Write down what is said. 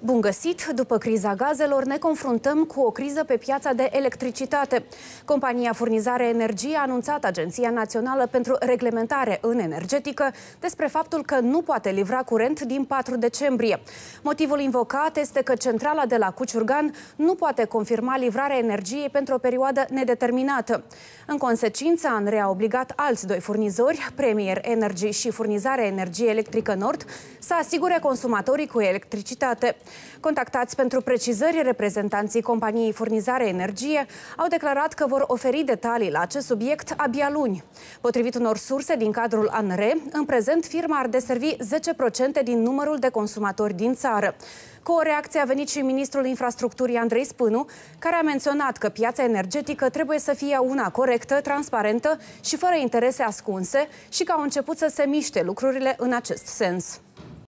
Bun găsit! După criza gazelor, ne confruntăm cu o criză pe piața de electricitate. Compania Furnizare Energie a anunțat Agenția Națională pentru Reglementare în Energetică despre faptul că nu poate livra curent din 4 decembrie. Motivul invocat este că centrala de la Cuciurgan nu poate confirma livrarea energiei pentru o perioadă nedeterminată. În consecință, Andrei a obligat alți doi furnizori, Premier Energy și Furnizare Energie Electrică Nord, să asigure consumatorii cu electricitate. Contactați pentru precizări, reprezentanții companiei Furnizare Energie au declarat că vor oferi detalii la acest subiect abia luni. Potrivit unor surse din cadrul ANRE, în prezent firma ar deservi 10% din numărul de consumatori din țară. Cu o reacție a venit și ministrul infrastructurii Andrei Spânu, care a menționat că piața energetică trebuie să fie una corectă, transparentă și fără interese ascunse și că au început să se miște lucrurile în acest sens.